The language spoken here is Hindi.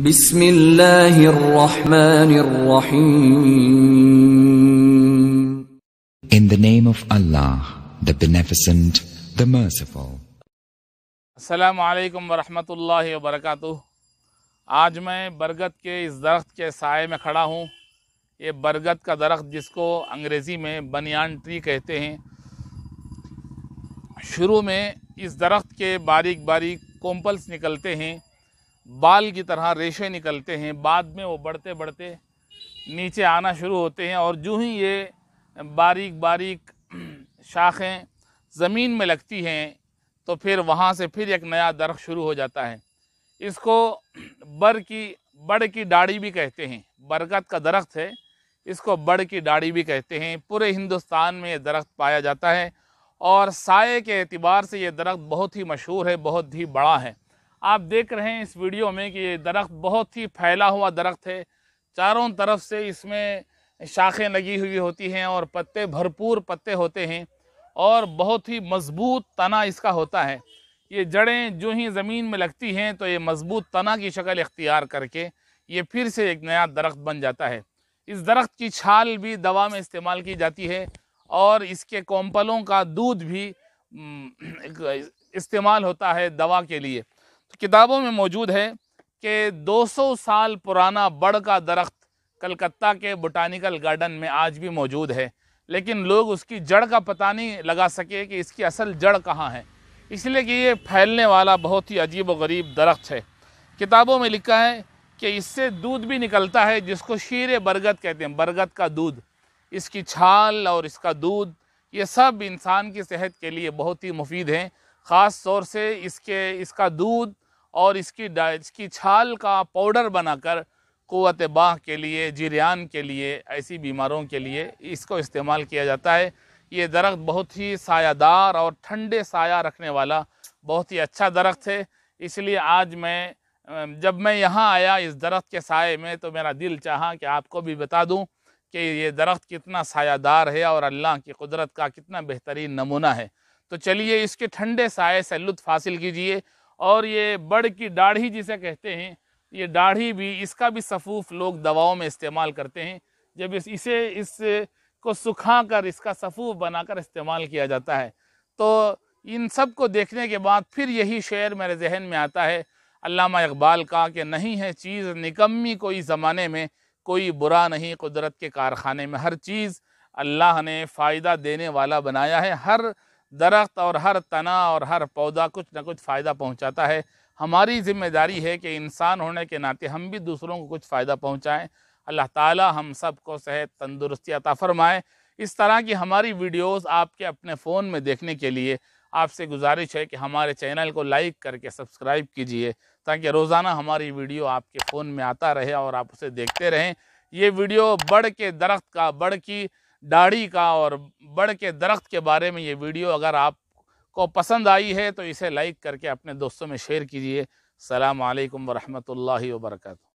بسم الله الرحمن الرحيم In the name of Allah, the Beneficent, the Merciful. अस्सलाम वालेकुम वरहमतुल्लाहि वबरकातुह आज मैं बरगद के इस दरख्त के साय में खड़ा हूँ ये बरगद का दरख्त जिसको अंग्रेज़ी में बनियान ट्री कहते हैं शुरू में इस दरख्त के बारीक बारीक कोम्पल्स निकलते हैं बाल की तरह रेशे निकलते हैं बाद में वो बढ़ते बढ़ते नीचे आना शुरू होते हैं और जो ही ये बारीक बारीक शाखें ज़मीन में लगती हैं तो फिर वहाँ से फिर एक नया दरख शुरू हो जाता है इसको बर की बड़ की डाढ़ी भी कहते हैं बरगद का दरख्त है इसको बड़ की डाढ़ी भी कहते हैं पूरे हिंदुस्तान में ये दरख्त पाया जाता है और साय के अतबार से ये दरख्त बहुत ही मशहूर है बहुत ही बड़ा है आप देख रहे हैं इस वीडियो में कि ये दरख्त बहुत ही फैला हुआ दरख्त है चारों तरफ से इसमें शाखें लगी हुई होती हैं और पत्ते भरपूर पत्ते होते हैं और बहुत ही मजबूत तना इसका होता है ये जड़ें जो ही ज़मीन में लगती हैं तो ये मजबूत तना की शक्ल इख्तियार करके ये फिर से एक नया दरख्त बन जाता है इस दरख्त की छाल भी दवा में इस्तेमाल की जाती है और इसके कोम्पलों का दूध भी इस्तेमाल होता है दवा के लिए किताबों में मौजूद है कि 200 साल पुराना बड़ का दरख्त कलकत्ता के बोटानिकल गार्डन में आज भी मौजूद है लेकिन लोग उसकी जड़ का पता नहीं लगा सके कि इसकी असल जड़ कहाँ है इसलिए कि ये फैलने वाला बहुत ही अजीब व गरीब दरख्त है किताबों में लिखा है कि इससे दूध भी निकलता है जिसको शीर बरगद कहते हैं बरगद का दूध इसकी छाल और इसका दूध ये सब इंसान की सेहत के लिए बहुत ही मुफीद हैं ख़ास तौर से इसके इसका दूध और इसकी इसकी छाल का पाउडर बनाकर कुत बाह के लिए जिरियान के लिए ऐसी बीमारों के लिए इसको इस्तेमाल किया जाता है ये दरख्त बहुत ही सायादार और ठंडे साया रखने वाला बहुत ही अच्छा दरख्त है इसलिए आज मैं जब मैं यहाँ आया इस दरख्त के साय में तो मेरा दिल चाहा कि आपको भी बता दूँ कि ये दरख्त कितना सायादार है और अल्लाह की कुदरत का कितना बेहतरीन नमूना है तो चलिए इसके ठंडे साय से लुत्फ़ हासिल कीजिए और ये बड़ की दाढ़ी जिसे कहते हैं ये दाढ़ी भी इसका भी सफ़ूफ लोग दवाओं में इस्तेमाल करते हैं जब इस इसे इस को सुखा कर इसका सफ़ूफ बनाकर इस्तेमाल किया जाता है तो इन सब को देखने के बाद फिर यही शेर मेरे जहन में आता है अलामा इकबाल का कि नहीं है चीज़ निकम्मी कोई ज़माने में कोई बुरा नहीं कुदरत के कारखाने में हर चीज़ अल्लाह ने फ़ायदा देने वाला बनाया है हर दरख्त और हर तना और हर पौधा कुछ ना कुछ फ़ायदा पहुँचाता है हमारी ज़िम्मेदारी है कि इंसान होने के नाते हम भी दूसरों को कुछ फ़ायदा पहुँचाएँ अल्लाह ताला हम सब को सेहत तंदुरुस्ती अता फ़रमाएँ इस तरह की हमारी वीडियोस आपके अपने फ़ोन में देखने के लिए आपसे गुजारिश है कि हमारे चैनल को लाइक करके सब्सक्राइब कीजिए ताकि रोज़ाना हमारी वीडियो आपके फ़ोन में आता रहे और आप उसे देखते रहें ये वीडियो बढ़ के दरख्त का बढ़ की दाढ़ी का और बड़ के दरख्त के बारे में ये वीडियो अगर आपको पसंद आई है तो इसे लाइक करके अपने दोस्तों में शेयर कीजिए सलाम अलैकुम वरहमतुल्लाहि वबरकू